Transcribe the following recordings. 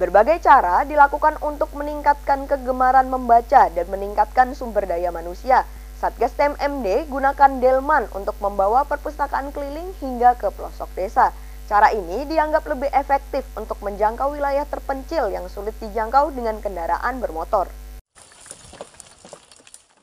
Berbagai cara dilakukan untuk meningkatkan kegemaran membaca dan meningkatkan sumber daya manusia. Satgas TMMD gunakan Delman untuk membawa perpustakaan keliling hingga ke pelosok desa. Cara ini dianggap lebih efektif untuk menjangkau wilayah terpencil yang sulit dijangkau dengan kendaraan bermotor.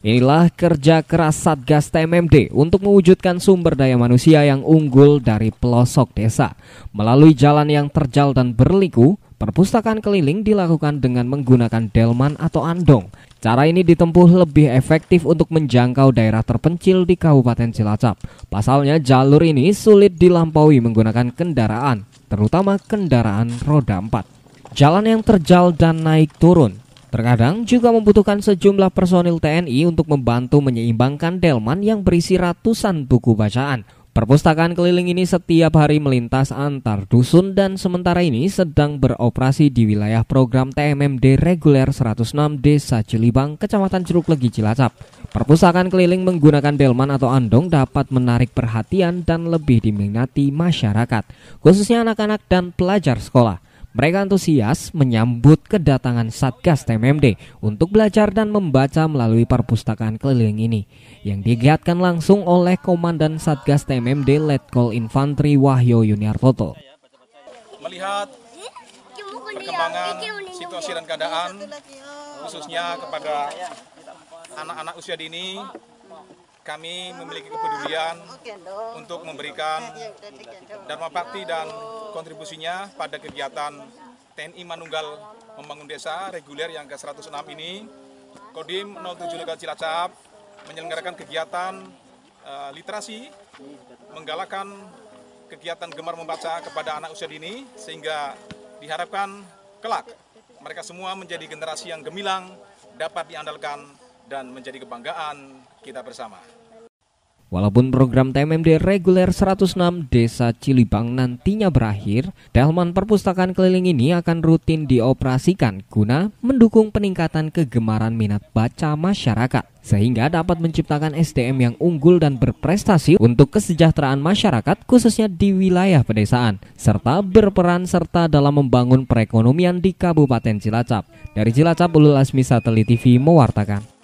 Inilah kerja keras Satgas TMMD untuk mewujudkan sumber daya manusia yang unggul dari pelosok desa. Melalui jalan yang terjal dan berliku, Perpustakaan keliling dilakukan dengan menggunakan delman atau andong. Cara ini ditempuh lebih efektif untuk menjangkau daerah terpencil di Kabupaten Cilacap. Pasalnya jalur ini sulit dilampaui menggunakan kendaraan, terutama kendaraan roda 4. Jalan yang terjal dan naik turun Terkadang juga membutuhkan sejumlah personil TNI untuk membantu menyeimbangkan delman yang berisi ratusan buku bacaan. Perpustakaan keliling ini setiap hari melintas antar dusun dan sementara ini sedang beroperasi di wilayah program TMMD reguler 106 Desa Cilibang, Kecamatan Curug Legi Cilacap. Perpustakaan keliling menggunakan delman atau andong dapat menarik perhatian dan lebih diminati masyarakat, khususnya anak-anak dan pelajar sekolah. Mereka antusias menyambut kedatangan Satgas TMMD untuk belajar dan membaca melalui perpustakaan keliling ini yang digiatkan langsung oleh Komandan Satgas TMMD Letkol Infantri Wahyo Yuniartoto. Melihat perkembangan situasi dan keadaan khususnya kepada anak-anak usia dini kami memiliki kepedulian untuk memberikan Dharma Bakti dan kontribusinya pada kegiatan TNI Manunggal Membangun Desa reguler yang ke-106 ini. Kodim 07 Legal Cilacap menyelenggarakan kegiatan uh, literasi, menggalakkan kegiatan gemar membaca kepada anak usia dini, sehingga diharapkan kelak mereka semua menjadi generasi yang gemilang, dapat diandalkan dan menjadi kebanggaan kita bersama. Walaupun program TMMD reguler 106 Desa Cilibang nantinya berakhir, Delman Perpustakaan Keliling ini akan rutin dioperasikan guna mendukung peningkatan kegemaran minat baca masyarakat, sehingga dapat menciptakan SDM yang unggul dan berprestasi untuk kesejahteraan masyarakat khususnya di wilayah pedesaan, serta berperan serta dalam membangun perekonomian di Kabupaten Cilacap. Dari Cilacap, Ulul Asmi Satelit TV mewartakan.